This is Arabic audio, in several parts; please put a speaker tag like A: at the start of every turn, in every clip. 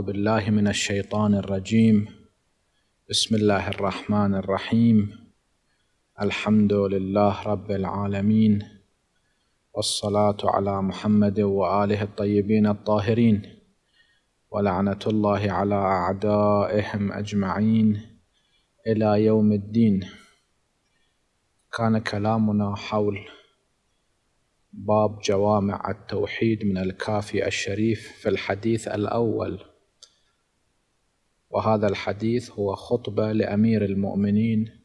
A: اعوذ بالله من الشيطان الرجيم بسم الله الرحمن الرحيم الحمد لله رب العالمين والصلاه على محمد واله الطيبين الطاهرين ولعنه الله على اعدائهم اجمعين الى يوم الدين كان كلامنا حول باب جوامع التوحيد من الكافي الشريف في الحديث الأول وهذا الحديث هو خطبة لأمير المؤمنين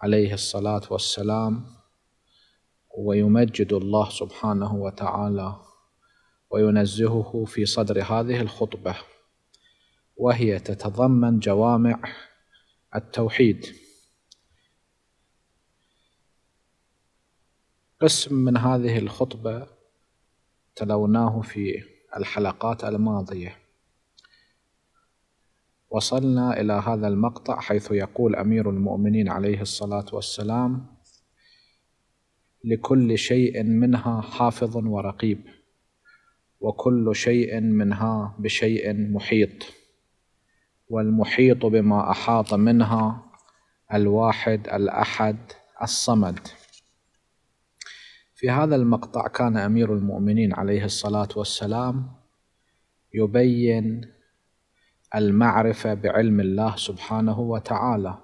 A: عليه الصلاة والسلام ويمجد الله سبحانه وتعالى وينزهه في صدر هذه الخطبة وهي تتضمن جوامع التوحيد قسم من هذه الخطبة تلوناه في الحلقات الماضية وصلنا إلى هذا المقطع حيث يقول أمير المؤمنين عليه الصلاة والسلام لكل شيء منها حافظ ورقيب وكل شيء منها بشيء محيط والمحيط بما أحاط منها الواحد الأحد الصمد في هذا المقطع كان أمير المؤمنين عليه الصلاة والسلام يبين المعرفه بعلم الله سبحانه وتعالى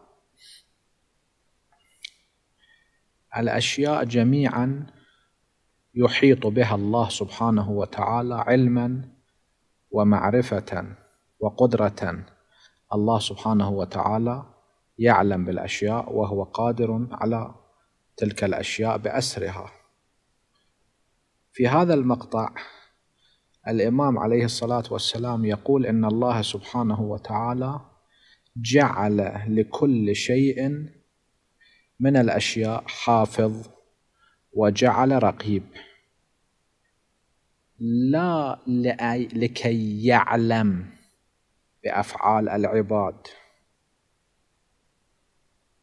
A: الاشياء جميعا يحيط بها الله سبحانه وتعالى علما ومعرفه وقدره الله سبحانه وتعالى يعلم بالاشياء وهو قادر على تلك الاشياء باسرها في هذا المقطع الإمام عليه الصلاة والسلام يقول إن الله سبحانه وتعالى جعل لكل شيء من الأشياء حافظ وجعل رقيب لا لكي يعلم بأفعال العباد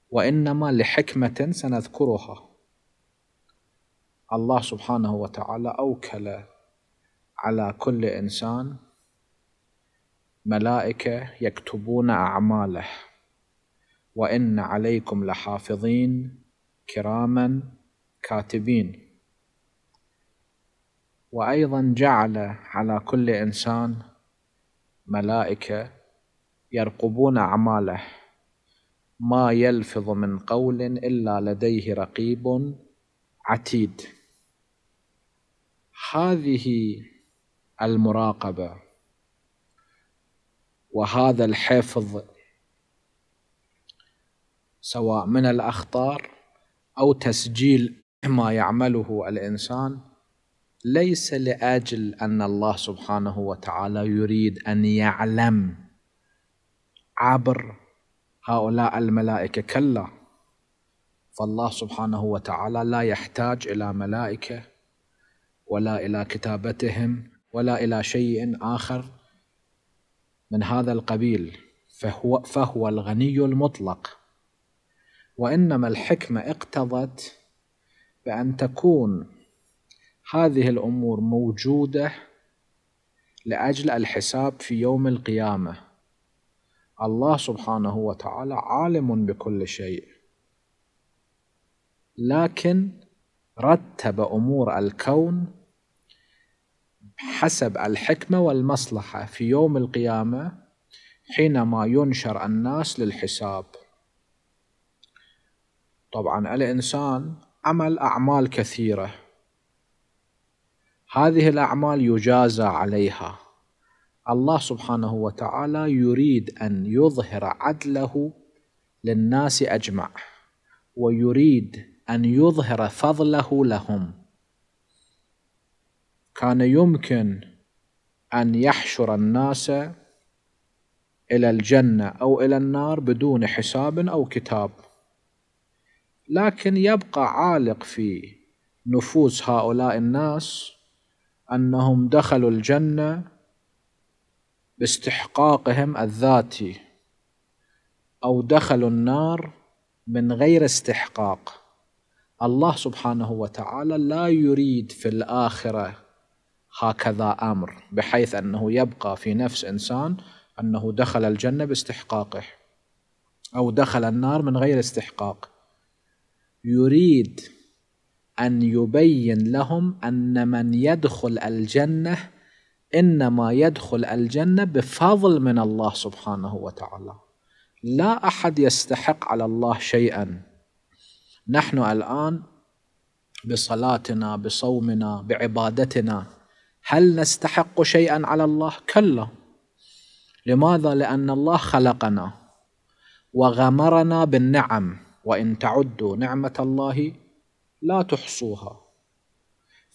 A: وإنما لحكمة سنذكرها الله سبحانه وتعالى أوكل على كل إنسان ملائكة يكتبون أعماله وإن عليكم لحافظين كراما كاتبين وأيضا جعل على كل إنسان ملائكة يرقبون أعماله ما يلفظ من قول إلا لديه رقيب عتيد هذه المراقبه وهذا الحفظ سواء من الاخطار او تسجيل ما يعمله الانسان ليس لاجل ان الله سبحانه وتعالى يريد ان يعلم عبر هؤلاء الملائكه كلا فالله سبحانه وتعالى لا يحتاج الى ملائكه ولا الى كتابتهم ولا الى شيء اخر من هذا القبيل فهو, فهو الغني المطلق وانما الحكمه اقتضت بان تكون هذه الامور موجوده لاجل الحساب في يوم القيامه الله سبحانه وتعالى عالم بكل شيء لكن رتب امور الكون حسب الحكمة والمصلحة في يوم القيامة حينما ينشر الناس للحساب طبعا الإنسان عمل أعمال كثيرة هذه الأعمال يجازى عليها الله سبحانه وتعالى يريد أن يظهر عدله للناس أجمع ويريد أن يظهر فضله لهم كان يمكن ان يحشر الناس الى الجنة او الى النار بدون حساب او كتاب لكن يبقى عالق في نفوس هؤلاء الناس انهم دخلوا الجنة باستحقاقهم الذاتي او دخلوا النار من غير استحقاق الله سبحانه وتعالى لا يريد في الاخره هكذا امر بحيث انه يبقى في نفس انسان انه دخل الجنه باستحقاقه او دخل النار من غير استحقاق يريد ان يبين لهم ان من يدخل الجنه انما يدخل الجنه بفضل من الله سبحانه وتعالى لا احد يستحق على الله شيئا نحن الان بصلاتنا بصومنا بعبادتنا هل نستحق شيئا على الله كلا لماذا لان الله خلقنا وغمرنا بالنعم وان تعدوا نعمه الله لا تحصوها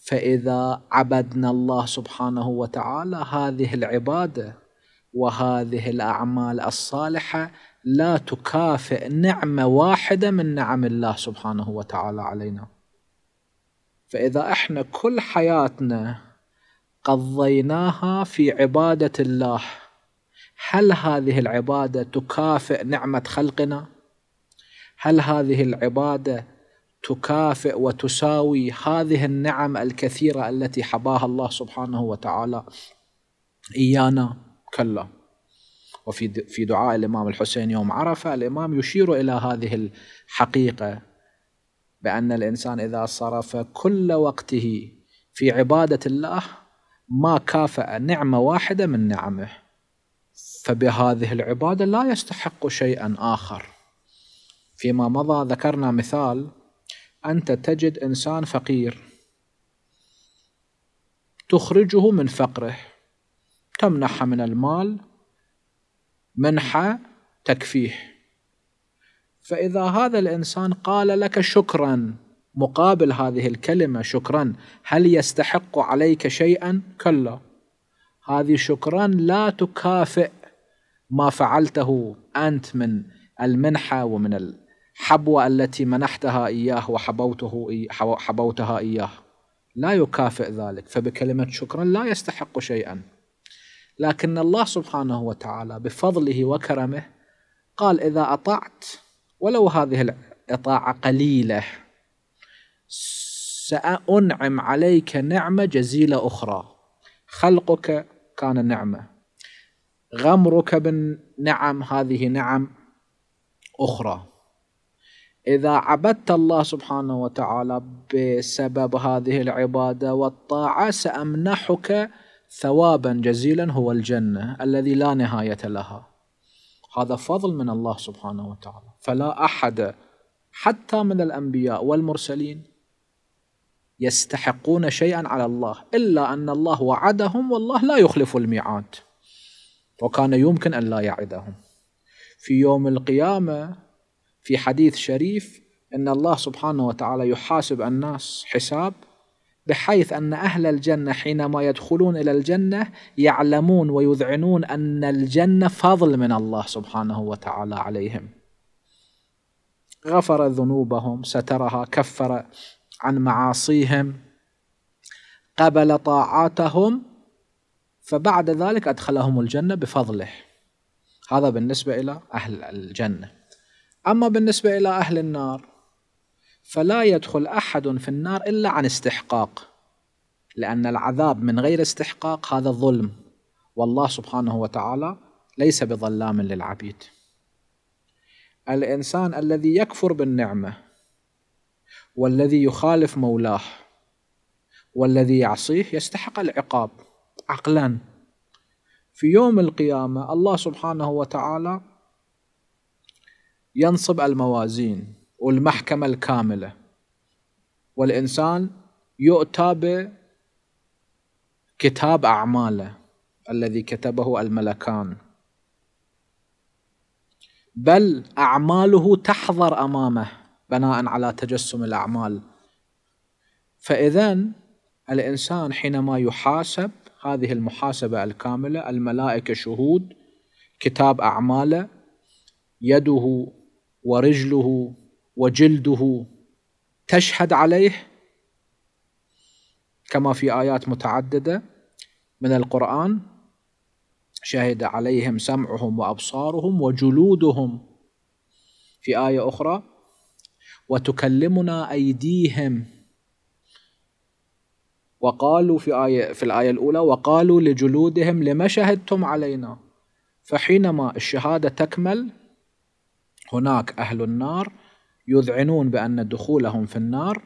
A: فاذا عبدنا الله سبحانه وتعالى هذه العباده وهذه الاعمال الصالحه لا تكافئ نعمه واحده من نعم الله سبحانه وتعالى علينا فاذا احنا كل حياتنا قضيناها في عباده الله هل هذه العباده تكافئ نعمه خلقنا هل هذه العباده تكافئ وتساوي هذه النعم الكثيره التي حباها الله سبحانه وتعالى ايانا كلا وفي في دعاء الامام الحسين يوم عرفه الامام يشير الى هذه الحقيقه بان الانسان اذا صرف كل وقته في عباده الله ما كافأ نعمة واحدة من نعمه فبهذه العبادة لا يستحق شيئا آخر فيما مضى ذكرنا مثال أنت تجد إنسان فقير تخرجه من فقره تمنحه من المال منحة تكفيه فإذا هذا الإنسان قال لك شكرا مقابل هذه الكلمة شكرا هل يستحق عليك شيئا؟ كلا هذه شكرا لا تكافئ ما فعلته أنت من المنحة ومن الحبوة التي منحتها إياه وحبوته حبوتها إياه لا يكافئ ذلك فبكلمة شكرا لا يستحق شيئا لكن الله سبحانه وتعالى بفضله وكرمه قال إذا أطعت ولو هذه الإطاعة قليلة سأنعم عليك نعمة جزيلة أخرى خلقك كان نعمة غمرك بالنعم هذه نعم أخرى إذا عبدت الله سبحانه وتعالى بسبب هذه العبادة والطاعة سأمنحك ثوابا جزيلا هو الجنة الذي لا نهاية لها هذا فضل من الله سبحانه وتعالى فلا أحد حتى من الأنبياء والمرسلين يستحقون شيئا على الله إلا أن الله وعدهم والله لا يخلف الميعاد وكان يمكن أن لا يعدهم في يوم القيامة في حديث شريف أن الله سبحانه وتعالى يحاسب الناس حساب بحيث أن أهل الجنة حينما يدخلون إلى الجنة يعلمون ويذعنون أن الجنة فضل من الله سبحانه وتعالى عليهم غفر ذنوبهم سترها كفر عن معاصيهم قبل طاعاتهم فبعد ذلك أدخلهم الجنة بفضله هذا بالنسبة إلى أهل الجنة أما بالنسبة إلى أهل النار فلا يدخل أحد في النار إلا عن استحقاق لأن العذاب من غير استحقاق هذا ظلم والله سبحانه وتعالى ليس بظلام للعبيد الإنسان الذي يكفر بالنعمة والذي يخالف مولاه والذي يعصيه يستحق العقاب عقلا في يوم القيامة الله سبحانه وتعالى ينصب الموازين والمحكمة الكاملة والإنسان يؤتى بكتاب أعماله الذي كتبه الملكان بل أعماله تحضر أمامه بناء على تجسم الأعمال فإذا الإنسان حينما يحاسب هذه المحاسبة الكاملة الملائكة شهود كتاب أعماله يده ورجله وجلده تشهد عليه كما في آيات متعددة من القرآن شهد عليهم سمعهم وأبصارهم وجلودهم في آية أخرى وتكلمنا أيديهم وقالوا في آية في الآية الأولى وقالوا لجلودهم لما شهدتم علينا فحينما الشهادة تكمل هناك أهل النار يذعنون بأن دخولهم في النار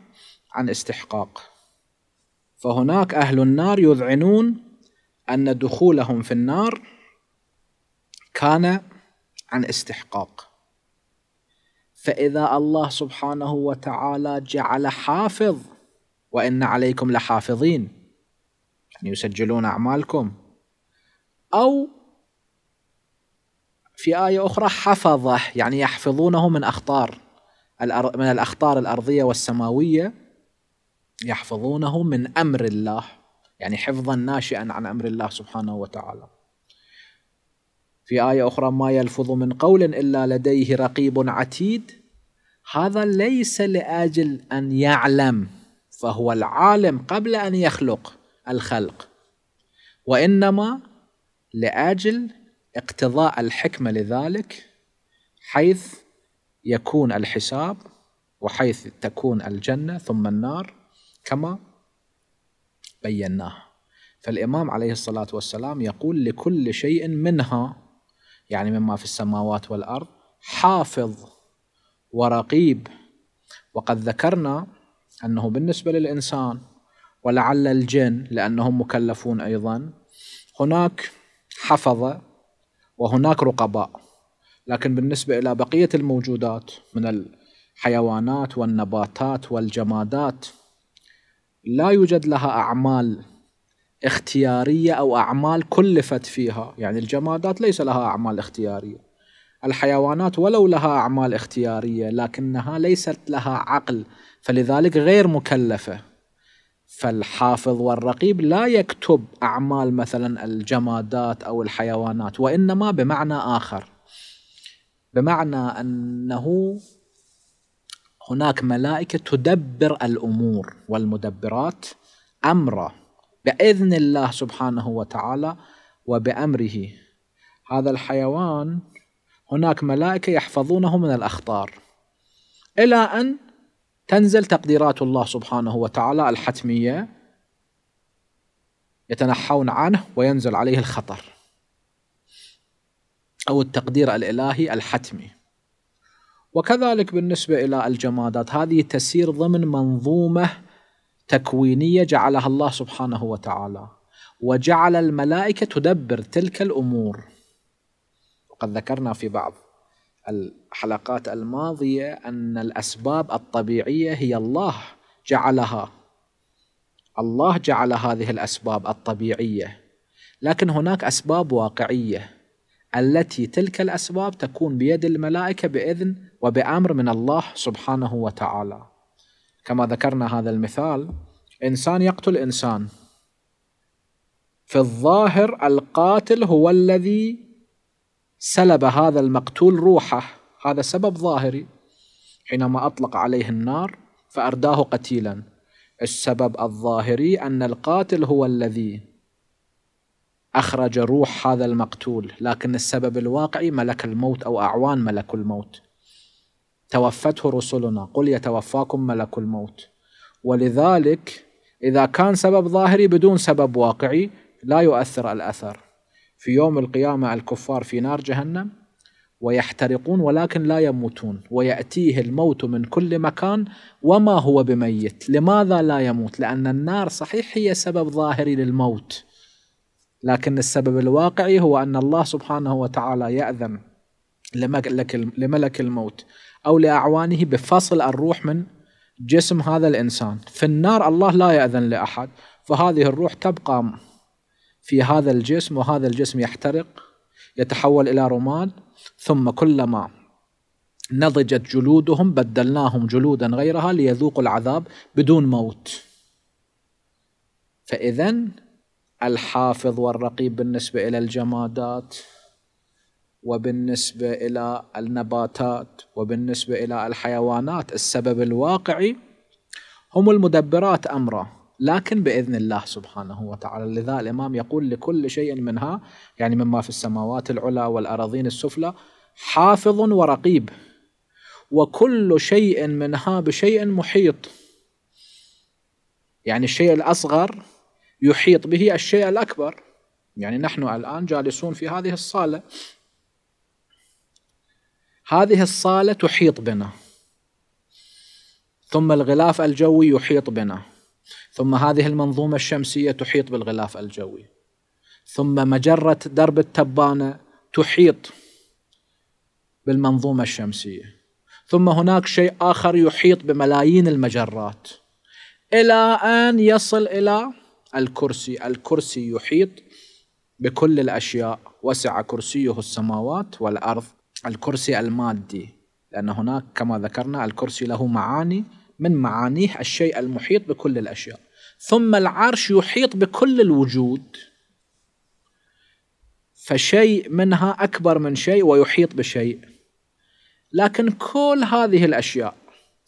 A: عن استحقاق فهناك أهل النار يذعنون أن دخولهم في النار كان عن استحقاق فإذا الله سبحانه وتعالى جعل حافظ وإن عليكم لحافظين يعني يسجلون أعمالكم أو في آية أخرى حفظه يعني يحفظونه من أخطار من الأخطار الأرضية والسماوية يحفظونه من أمر الله يعني حفظا ناشئا عن أمر الله سبحانه وتعالى في آية أخرى ما يلفظ من قول إلا لديه رقيب عتيد هذا ليس لأجل أن يعلم فهو العالم قبل أن يخلق الخلق وإنما لأجل اقتضاء الحكمة لذلك حيث يكون الحساب وحيث تكون الجنة ثم النار كما بيناه فالإمام عليه الصلاة والسلام يقول لكل شيء منها يعني مما في السماوات والارض حافظ ورقيب وقد ذكرنا انه بالنسبه للانسان ولعل الجن لانهم مكلفون ايضا هناك حفظه وهناك رقباء لكن بالنسبه الى بقيه الموجودات من الحيوانات والنباتات والجمادات لا يوجد لها اعمال اختياريه او اعمال كلفت فيها، يعني الجمادات ليس لها اعمال اختياريه. الحيوانات ولو لها اعمال اختياريه لكنها ليست لها عقل فلذلك غير مكلفه. فالحافظ والرقيب لا يكتب اعمال مثلا الجمادات او الحيوانات وانما بمعنى اخر. بمعنى انه هناك ملائكه تدبر الامور والمدبرات امره باذن الله سبحانه وتعالى وبامره هذا الحيوان هناك ملائكه يحفظونه من الاخطار الى ان تنزل تقديرات الله سبحانه وتعالى الحتميه يتنحون عنه وينزل عليه الخطر او التقدير الالهي الحتمي وكذلك بالنسبه الى الجمادات هذه تسير ضمن منظومه تكوينيه جعلها الله سبحانه وتعالى وجعل الملائكه تدبر تلك الامور وقد ذكرنا في بعض الحلقات الماضيه ان الاسباب الطبيعيه هي الله جعلها الله جعل هذه الاسباب الطبيعيه لكن هناك اسباب واقعيه التي تلك الاسباب تكون بيد الملائكه باذن وبامر من الله سبحانه وتعالى كما ذكرنا هذا المثال إنسان يقتل إنسان في الظاهر القاتل هو الذي سلب هذا المقتول روحه هذا سبب ظاهري حينما أطلق عليه النار فأرداه قتيلا السبب الظاهري أن القاتل هو الذي أخرج روح هذا المقتول لكن السبب الواقعي ملك الموت أو أعوان ملك الموت توفته رسلنا قل يتوفاكم ملك الموت ولذلك إذا كان سبب ظاهري بدون سبب واقعي لا يؤثر الأثر في يوم القيامة الكفار في نار جهنم ويحترقون ولكن لا يموتون ويأتيه الموت من كل مكان وما هو بميت لماذا لا يموت لأن النار صحيح هي سبب ظاهري للموت لكن السبب الواقعي هو أن الله سبحانه وتعالى يأذن لملك الموت أو لأعوانه بفصل الروح من جسم هذا الإنسان في النار الله لا يأذن لأحد فهذه الروح تبقى في هذا الجسم وهذا الجسم يحترق يتحول إلى رماد ثم كلما نضجت جلودهم بدلناهم جلودا غيرها ليذوقوا العذاب بدون موت فإذا الحافظ والرقيب بالنسبة إلى الجمادات وبالنسبه الى النباتات وبالنسبه الى الحيوانات السبب الواقعي هم المدبرات امره لكن باذن الله سبحانه وتعالى لذا الامام يقول لكل شيء منها يعني مما في السماوات العلى والاراضين السفلى حافظ ورقيب وكل شيء منها بشيء محيط يعني الشيء الاصغر يحيط به الشيء الاكبر يعني نحن الان جالسون في هذه الصاله هذه الصالة تحيط بنا ثم الغلاف الجوي يحيط بنا ثم هذه المنظومة الشمسية تحيط بالغلاف الجوي ثم مجرة درب التبانة تحيط بالمنظومة الشمسية ثم هناك شيء آخر يحيط بملايين المجرات إلى أن يصل إلى الكرسي الكرسي يحيط بكل الأشياء وسع كرسيه السماوات والأرض الكرسي المادي لأن هناك كما ذكرنا الكرسي له معاني من معانيه الشيء المحيط بكل الأشياء ثم العرش يحيط بكل الوجود فشيء منها أكبر من شيء ويحيط بشيء لكن كل هذه الأشياء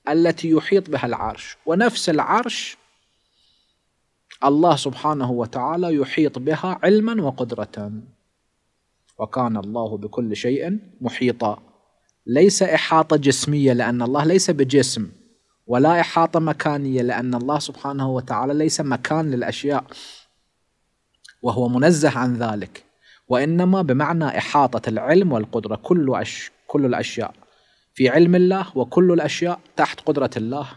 A: التي يحيط بها العرش ونفس العرش الله سبحانه وتعالى يحيط بها علما وقدرة وكان الله بكل شيء محيطا ليس إحاطة جسمية لأن الله ليس بجسم ولا إحاطة مكانية لأن الله سبحانه وتعالى ليس مكان للأشياء وهو منزه عن ذلك وإنما بمعنى إحاطة العلم والقدرة كل, أش... كل الأشياء في علم الله وكل الأشياء تحت قدرة الله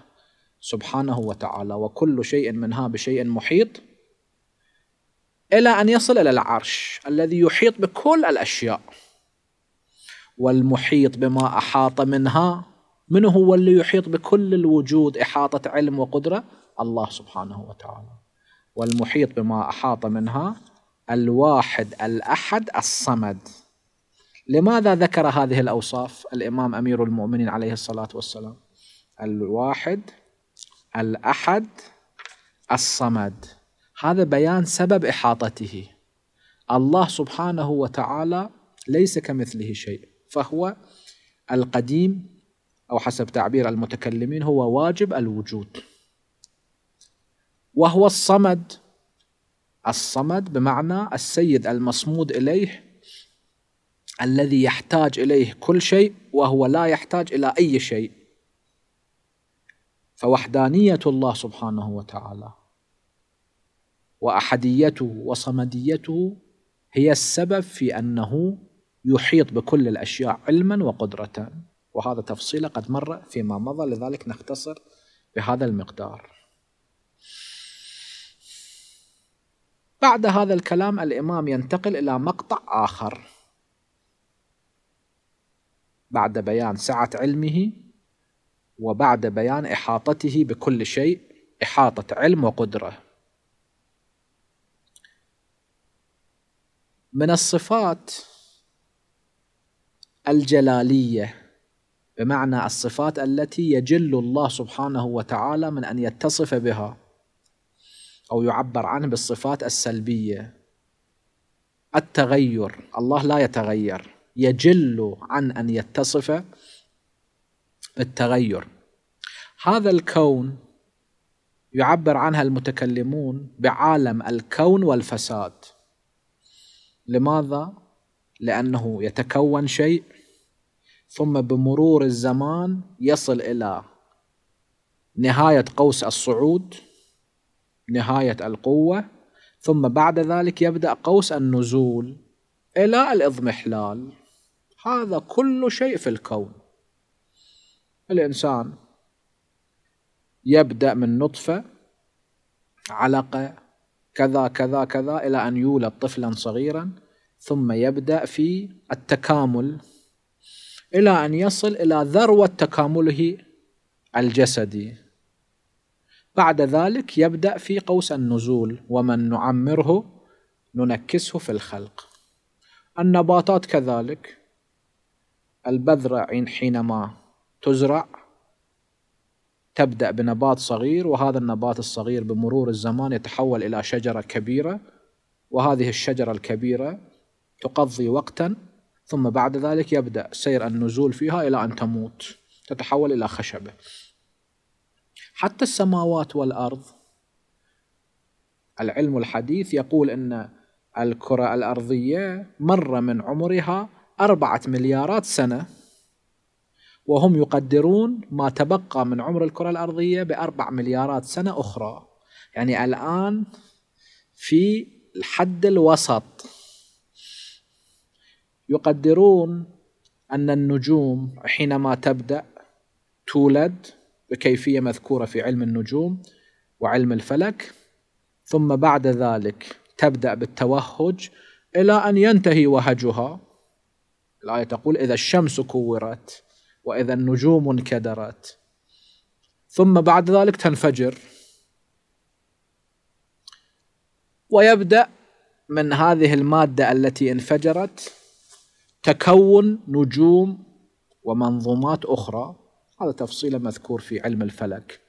A: سبحانه وتعالى وكل شيء منها بشيء محيط إلى أن يصل إلى العرش الذي يحيط بكل الأشياء والمحيط بما أحاط منها من هو اللي يحيط بكل الوجود إحاطة علم وقدرة الله سبحانه وتعالى والمحيط بما أحاط منها الواحد الأحد الصمد لماذا ذكر هذه الأوصاف الإمام أمير المؤمنين عليه الصلاة والسلام الواحد الأحد الصمد هذا بيان سبب إحاطته الله سبحانه وتعالى ليس كمثله شيء فهو القديم أو حسب تعبير المتكلمين هو واجب الوجود وهو الصمد الصمد بمعنى السيد المصمود إليه الذي يحتاج إليه كل شيء وهو لا يحتاج إلى أي شيء فوحدانية الله سبحانه وتعالى واحديته وصمديته هي السبب في انه يحيط بكل الاشياء علما وقدره وهذا تفصيله قد مر فيما مضى لذلك نختصر بهذا المقدار. بعد هذا الكلام الامام ينتقل الى مقطع اخر. بعد بيان سعه علمه وبعد بيان احاطته بكل شيء احاطه علم وقدره من الصفات الجلاليه بمعنى الصفات التي يجل الله سبحانه وتعالى من ان يتصف بها او يعبر عنه بالصفات السلبيه التغير الله لا يتغير يجل عن ان يتصف بالتغير هذا الكون يعبر عنها المتكلمون بعالم الكون والفساد لماذا؟ لأنه يتكون شيء ثم بمرور الزمان يصل إلى نهاية قوس الصعود نهاية القوة ثم بعد ذلك يبدأ قوس النزول إلى الإضمحلال هذا كل شيء في الكون الإنسان يبدأ من نطفة علقة كذا كذا كذا إلى أن يولد طفلا صغيرا ثم يبدأ في التكامل إلى أن يصل إلى ذروة تكامله الجسدي بعد ذلك يبدأ في قوس النزول ومن نعمره ننكسه في الخلق النباتات كذلك البذرة حينما تزرع تبدأ بنبات صغير وهذا النبات الصغير بمرور الزمان يتحول إلى شجرة كبيرة وهذه الشجرة الكبيرة تقضي وقتا ثم بعد ذلك يبدأ سير النزول فيها إلى أن تموت تتحول إلى خشبة حتى السماوات والأرض العلم الحديث يقول أن الكرة الأرضية مر من عمرها أربعة مليارات سنة وهم يقدرون ما تبقى من عمر الكرة الأرضية بأربع مليارات سنة أخرى يعني الآن في الحد الوسط يقدرون أن النجوم حينما تبدأ تولد بكيفية مذكورة في علم النجوم وعلم الفلك ثم بعد ذلك تبدأ بالتوهج إلى أن ينتهي وهجها الآية تقول إذا الشمس كورت واذا النجوم انكدرت ثم بعد ذلك تنفجر ويبدا من هذه الماده التي انفجرت تكون نجوم ومنظومات اخرى هذا تفصيل مذكور في علم الفلك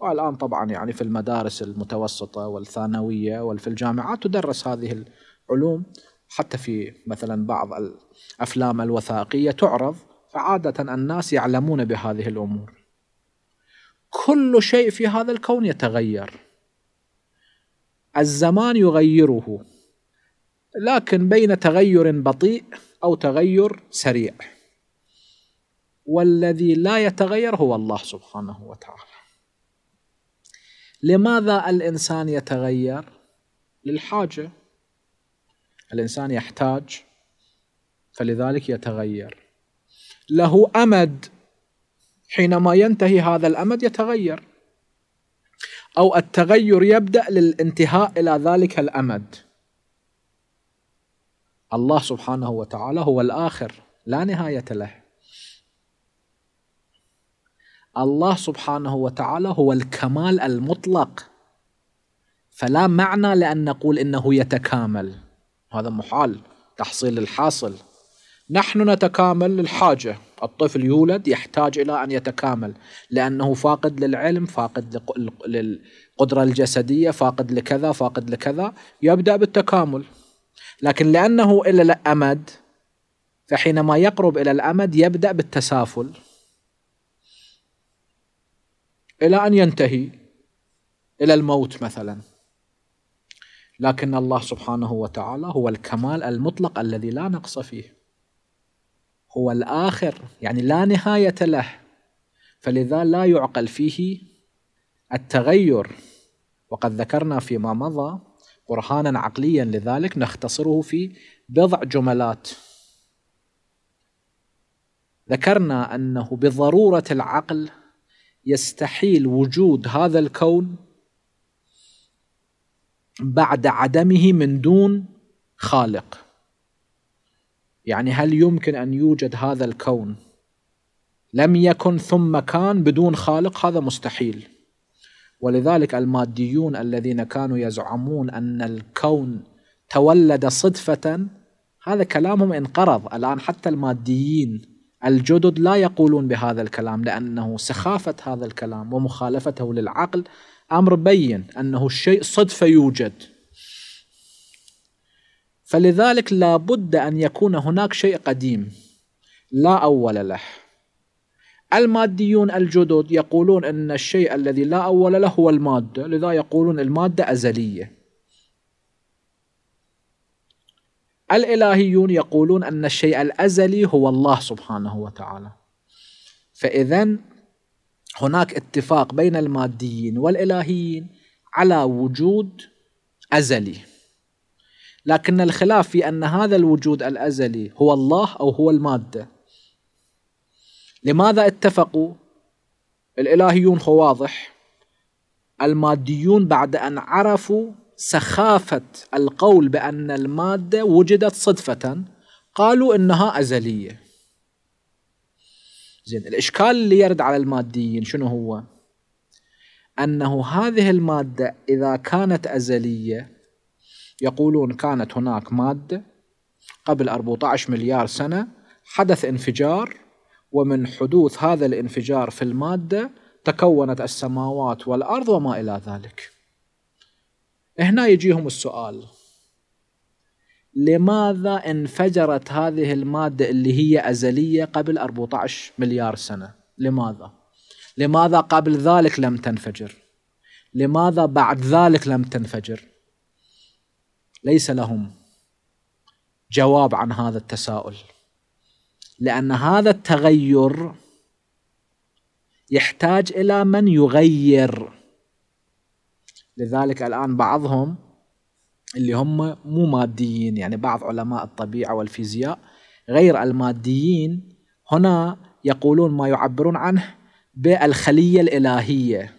A: والان طبعا يعني في المدارس المتوسطه والثانويه وفي الجامعات تدرس هذه العلوم حتى في مثلا بعض الافلام الوثائقيه تعرض فعادة الناس يعلمون بهذه الأمور كل شيء في هذا الكون يتغير الزمان يغيره لكن بين تغير بطيء أو تغير سريع والذي لا يتغير هو الله سبحانه وتعالى لماذا الإنسان يتغير؟ للحاجة الإنسان يحتاج فلذلك يتغير له امد حينما ينتهي هذا الامد يتغير او التغير يبدا للانتهاء الى ذلك الامد الله سبحانه وتعالى هو الاخر لا نهايه له الله سبحانه وتعالى هو الكمال المطلق فلا معنى لان نقول انه يتكامل هذا محال تحصيل الحاصل نحن نتكامل للحاجة الطفل يولد يحتاج إلى أن يتكامل لأنه فاقد للعلم فاقد للقدرة الجسدية فاقد لكذا فاقد لكذا يبدأ بالتكامل لكن لأنه إلى الأمد فحينما يقرب إلى الأمد يبدأ بالتسافل إلى أن ينتهي إلى الموت مثلا لكن الله سبحانه وتعالى هو الكمال المطلق الذي لا نقص فيه هو الآخر يعني لا نهاية له فلذا لا يعقل فيه التغير وقد ذكرنا فيما مضى برهانا عقليا لذلك نختصره في بضع جملات ذكرنا انه بضروره العقل يستحيل وجود هذا الكون بعد عدمه من دون خالق يعني هل يمكن ان يوجد هذا الكون لم يكن ثم كان بدون خالق هذا مستحيل ولذلك الماديون الذين كانوا يزعمون ان الكون تولد صدفه هذا كلامهم انقرض الان حتى الماديين الجدد لا يقولون بهذا الكلام لانه سخافه هذا الكلام ومخالفته للعقل امر بين انه الشيء صدفه يوجد فلذلك لابد أن يكون هناك شيء قديم لا أول له الماديون الجدد يقولون أن الشيء الذي لا أول له هو المادة لذا يقولون المادة أزلية الإلهيون يقولون أن الشيء الأزلي هو الله سبحانه وتعالى فإذا هناك اتفاق بين الماديين والإلهيين على وجود أزلي لكن الخلاف في أن هذا الوجود الأزلي هو الله أو هو المادة لماذا اتفقوا الإلهيون هو واضح الماديون بعد أن عرفوا سخافة القول بأن المادة وجدت صدفة قالوا إنها أزلية زين الإشكال اللي يرد على الماديين شنو هو؟ أنه هذه المادة إذا كانت أزلية يقولون كانت هناك مادة قبل 14 مليار سنة حدث انفجار ومن حدوث هذا الانفجار في المادة تكونت السماوات والأرض وما إلى ذلك هنا يجيهم السؤال لماذا انفجرت هذه المادة اللي هي أزلية قبل 14 مليار سنة لماذا؟ لماذا قبل ذلك لم تنفجر؟ لماذا بعد ذلك لم تنفجر؟ ليس لهم جواب عن هذا التساؤل لان هذا التغير يحتاج الى من يغير لذلك الان بعضهم اللي هم مو ماديين يعني بعض علماء الطبيعه والفيزياء غير الماديين هنا يقولون ما يعبرون عنه بالخليه الالهيه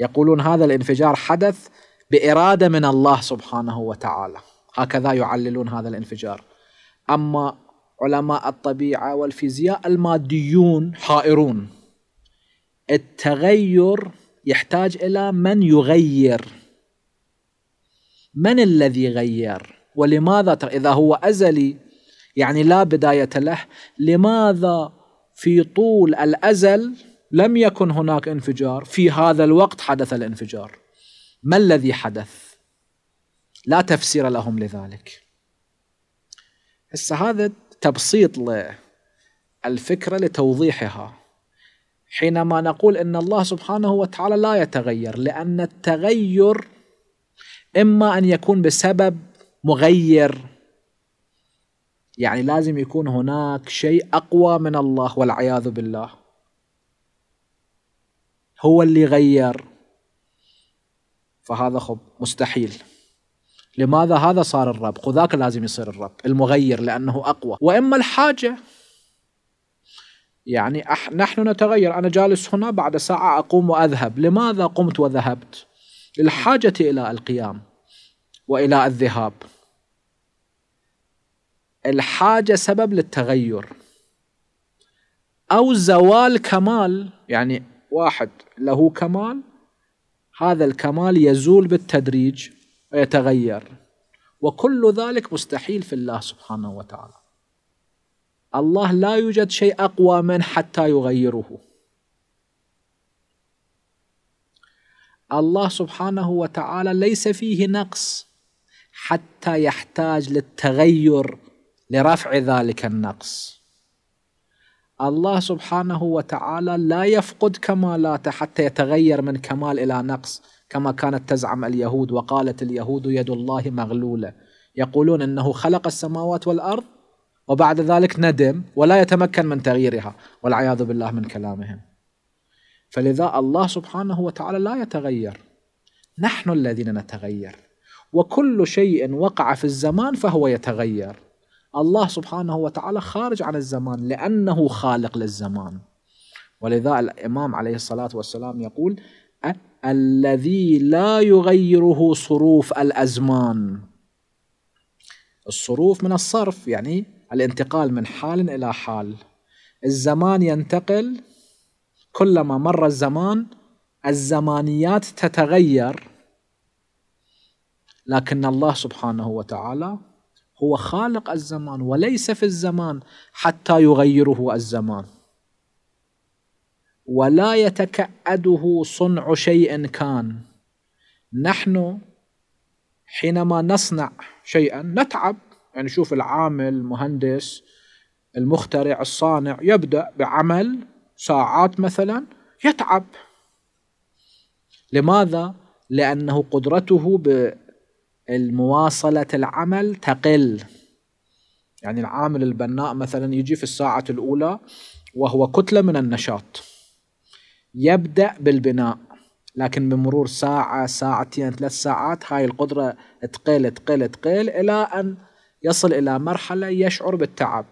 A: يقولون هذا الانفجار حدث باراده من الله سبحانه وتعالى هكذا يعللون هذا الانفجار اما علماء الطبيعه والفيزياء الماديون حائرون التغير يحتاج الى من يغير من الذي غير ولماذا اذا هو ازلي يعني لا بدايه له لماذا في طول الازل لم يكن هناك انفجار في هذا الوقت حدث الانفجار ما الذي حدث لا تفسير لهم لذلك هسه هذا تبسيط الفكرة لتوضيحها حينما نقول ان الله سبحانه وتعالى لا يتغير لان التغير اما ان يكون بسبب مغير يعني لازم يكون هناك شيء اقوى من الله والعياذ بالله هو اللي غير فهذا خب مستحيل لماذا هذا صار الرب خذاك لازم يصير الرب المغير لأنه أقوى وإما الحاجة يعني أح نحن نتغير أنا جالس هنا بعد ساعة أقوم وأذهب لماذا قمت وذهبت للحاجة إلى القيام وإلى الذهاب الحاجة سبب للتغير أو زوال كمال يعني واحد له كمال هذا الكمال يزول بالتدريج ويتغير وكل ذلك مستحيل في الله سبحانه وتعالى الله لا يوجد شيء أقوى من حتى يغيره الله سبحانه وتعالى ليس فيه نقص حتى يحتاج للتغير لرفع ذلك النقص الله سبحانه وتعالى لا يفقد كمالاته حتى يتغير من كمال إلى نقص كما كانت تزعم اليهود وقالت اليهود يد الله مغلولة يقولون أنه خلق السماوات والأرض وبعد ذلك ندم ولا يتمكن من تغييرها والعياذ بالله من كلامهم فلذا الله سبحانه وتعالى لا يتغير نحن الذين نتغير وكل شيء وقع في الزمان فهو يتغير الله سبحانه وتعالى خارج عن الزمان لأنه خالق للزمان ولذا الإمام عليه الصلاة والسلام يقول الذي لا يغيره صروف الأزمان الصروف من الصرف يعني الانتقال من حال إلى حال الزمان ينتقل كلما مر الزمان الزمانيات تتغير لكن الله سبحانه وتعالى هو خالق الزمان وليس في الزمان حتى يغيره الزمان ولا يتكأده صنع شيء كان نحن حينما نصنع شيئا نتعب يعني شوف العامل المهندس المخترع الصانع يبدأ بعمل ساعات مثلا يتعب لماذا؟ لأنه قدرته ب المواصلة العمل تقل يعني العامل البناء مثلا يجي في الساعة الأولى وهو كتلة من النشاط يبدأ بالبناء لكن بمرور ساعة ساعتين ثلاث ساعات هاي القدرة تقل تقل تقل إلى أن يصل إلى مرحلة يشعر بالتعب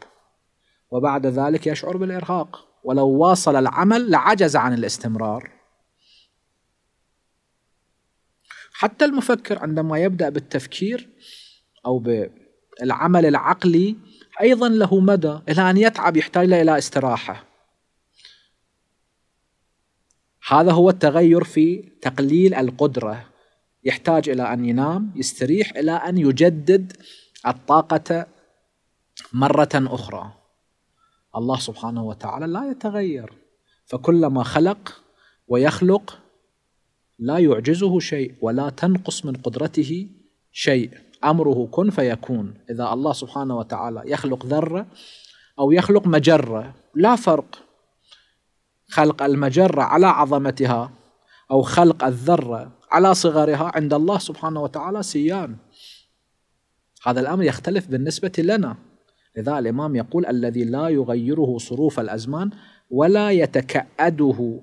A: وبعد ذلك يشعر بالإرهاق ولو واصل العمل لعجز عن الاستمرار حتى المفكر عندما يبدأ بالتفكير أو بالعمل العقلي أيضا له مدى إلى أن يتعب يحتاج إلى استراحة هذا هو التغير في تقليل القدرة يحتاج إلى أن ينام يستريح إلى أن يجدد الطاقة مرة أخرى الله سبحانه وتعالى لا يتغير فكلما خلق ويخلق لا يعجزه شيء ولا تنقص من قدرته شيء امره كن فيكون اذا الله سبحانه وتعالى يخلق ذره او يخلق مجره لا فرق خلق المجره على عظمتها او خلق الذره على صغرها عند الله سبحانه وتعالى سيان هذا الامر يختلف بالنسبه لنا لذا الامام يقول الذي لا يغيره صروف الازمان ولا يتكأده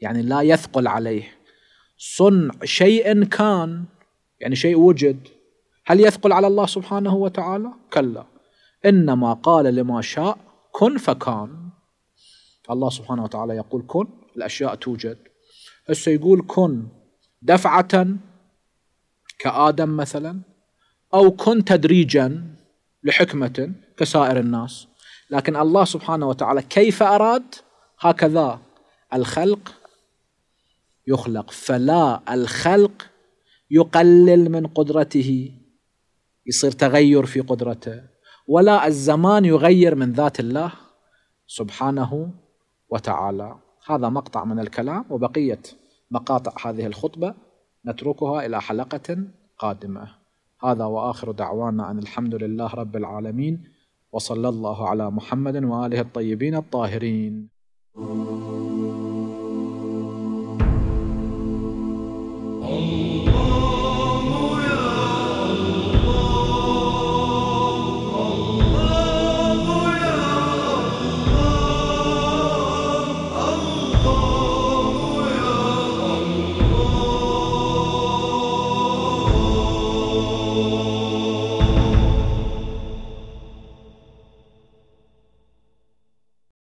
A: يعني لا يثقل عليه صنع شيء كان يعني شيء وجد هل يثقل على الله سبحانه وتعالى كلا إنما قال لما شاء كن فكان الله سبحانه وتعالى يقول كن الأشياء توجد هسه يقول كن دفعة كآدم مثلا أو كن تدريجا لحكمة كسائر الناس لكن الله سبحانه وتعالى كيف أراد هكذا الخلق يخلق فلا الخلق يقلل من قدرته يصير تغير في قدرته ولا الزمان يغير من ذات الله سبحانه وتعالى هذا مقطع من الكلام وبقيه مقاطع هذه الخطبه نتركها الى حلقه قادمه هذا واخر دعوانا ان الحمد لله رب العالمين وصلى الله على محمد واله الطيبين الطاهرين
B: Oh.